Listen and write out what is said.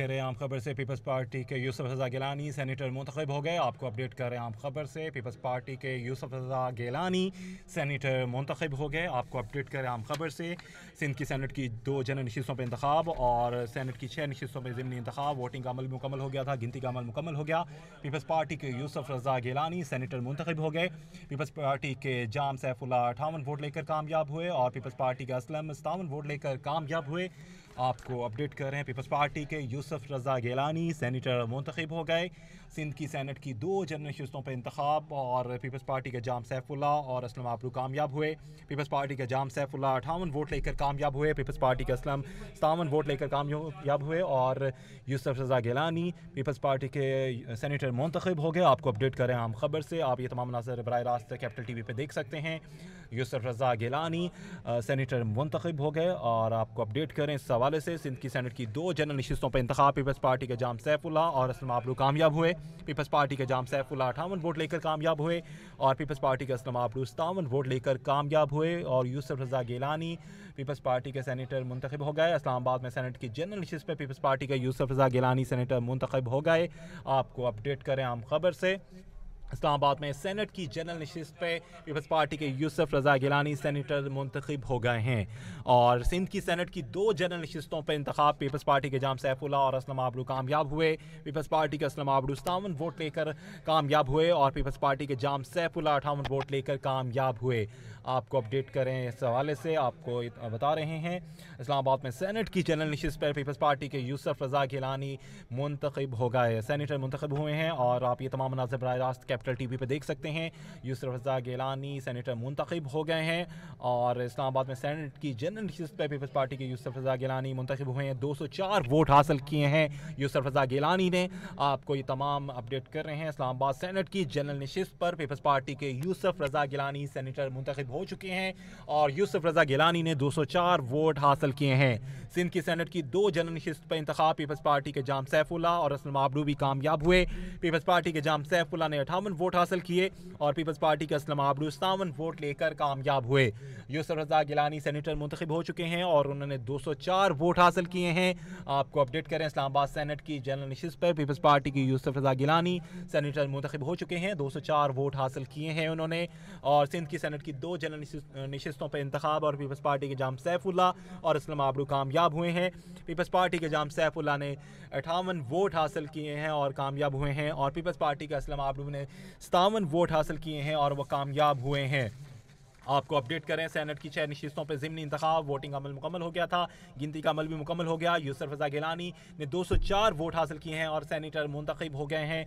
हैं आम खबर से पीपल्स पार्टी के यूसुफ रजा गिलानी सैनीटर मुंतखब हो गए आपको अपडेट कर हैं आम खबर से पीपल्स पार्टी के यूसुफ रजा गिलानी सैनीटर मुंतखब हो गए आपको अपडेट कर हैं आम खबर से सिंध की सैनट की दो जन नशस्तों पर इंतबाब और सैनट की छः नशस्तों पर ज़मनी इंतबाब वोटिंग का अमल मुकमल हो गया था गिनती का अमल मुकमल हो गया पीपल्स पार्टी के यूसुफ रजा गिलानी सैनीटर मुंतखब हो गए पीपल्स पार्टी के जाम सैफुल्ला अठावन वोट लेकर कामयाब हुए और पीपल्स पार्टी के असलम सतावन वोट लेकर कामयाब हुए आपको अपडेट कर रहे हैं पीपल्स पार्टी के यूसुफ रजा गेलानी सैनिटर मुंतखब हो गए सिंध की सैनट की दो जनरल शस्तों पर इंतब और पीपल्स पार्टी के जाम सैफुल्ला और असलम आबरू कामयाब हुए पीपल्स पार्टी के जाम सैफुल्ला अठावन वोट लेकर कामयाब हुए पीपल्स पार्टी के असलम सतावन वोट लेकर कामयाब हुए और यूसुफ रजा गेलानी पीपल्स पार्टी के सैनिटर मुंतखब हो गए आपको अपडेट कर रहे हैं आम खबर से आप ये तमाम नज़र बर रास्त कैपिटल टी वी पर देख सकते हैं यूसुफ रजा गेलानी सैनिटर मुंतखब हो गए और आपको अपडेट करें सवाल हवाले से सिंध की सैनट की दो जनरल नशस्तों पर इंतखा पीपल्स पार्टी के जाम सैफुल्ला और असलम आबरू कामयाब हुए पीपल्स पार्टी के जाम सैफुल्ला अठावन वोट लेकर कामयाब हुए और पीपल्स पार्टी के असलम आबरू सतावन वोट लेकर कामयाब हुए और यूसफ रजा गेलानी पीपल्स पार्टी के सैनीटर मुंतब हो गए इस्लामाबाद में सैनट की जनरल नशस्त पर पीपल्स पार्टी के यूसफ रजा गेलानी सैनीटर मुंतब हो गए आपको अपडेट करें आम खबर से इस्लामाबाद में सेनेट की जनरल नशस्त पे पीपल्स पार्टी के यूसुफ रजा गिलानी सेनेटर मुंतखब हो गए हैं और सिंध की सेनेट की दो जनरल नशस्तों पर इंतखब पीपल्स पार्टी के जाम सैफुल्ला और असलम आबरू कामयाब हुए पीपल्स पार्टी के असलम आबरू सतावन वोट लेकर कामयाब हुए और पीपल्स पार्टी के जाम सैफुल्ला अठावन वोट लेकर कामयाब हुए आपको अपडेट करें इस हवाले से आपको बता रहे हैं इस्लामाबाद में सेनेट की जनरल नशस्त पर पीपल्स पार्टी के यूसफ रजा गिलानी मुंतखब हो गए सैनिटर मुंतखब हुए हैं और आप ये तमाम मनाजर बर रास्त कैपिटल टी वी पर देख सकते हैं यूसफ रजा गिलानी सैनिटर मुंतखब हो गए हैं और इस्लामाबाद में सैनट की जनरल नशस्त पर पीपल्स पार्टी के यूसफ रजा गिलानी मुंतखब हुए हैं दो सौ चार वोट हासिल किए हैं यूसफ रजा गिलानी ने आपको ये तमाम अपडेट कर रहे हैं इस्लामाबाद सैनट की जनरल नशस्त पर पीपल्स पार्टी के यूसफ रजा गिलानी सैनिटर मुंतखब हो चुके हैं और यूसुफ रजा गिलानी ने 204 वोट हासिल किए हैं सिंध की सेनेट की दो जनरल नशस्त पर इंतबा पीपल्स पार्टी के जाम सैफुल्ला और असलम आबरू भी कामयाब हुए पीपल्स पार्टी के जाम सैफुल्ला ने अठावन वोट हासिल किए और पीपल्स पार्टी के असलम आबरू सतावन वोट लेकर कामयाब हुए यूसफ रजा गिलानी सेनेटर मुंतब हो चुके हैं और उन्होंने दो सौ चार वोट हासिल किए हैं आपको अपडेट करें इस्लामाबाद सैनट की जनरल नशस्त पर पीपल्स पार्टी की यूसफ़ रजा गिलानी सेनेटर मुंतब हो चुके हैं दो सौ चार वोट हासिल किए हैं उन्होंने और सिंध की सैनट की दो जनरल नशस्तों पर इंतबाब और पीपल्स पार्टी के जाम सैफुल्ला और इस्लाम आबरू कामयाब कामयाब हुए हैं पीपल्स पार्टी के जाम सैफुल्ला ने अठावन वोट हासिल किए हैं और कामयाब हुए हैं और पीपल्स पार्टी के असलम आबरू ने सतावन वोट हासिल किए हैं और वह कामयाब हुए हैं आपको अपडेट करें सैनट की छह नशस्तों पर ज़मनी इंतखब वोटिंग अमल मुकम्मल हो गया था गिनती का अमल भी मुकम्मल हो गया यूसफ रजा गिलानी ने 204 वोट हासिल किए हैं और सैनिटर मुंतखब हो गए हैं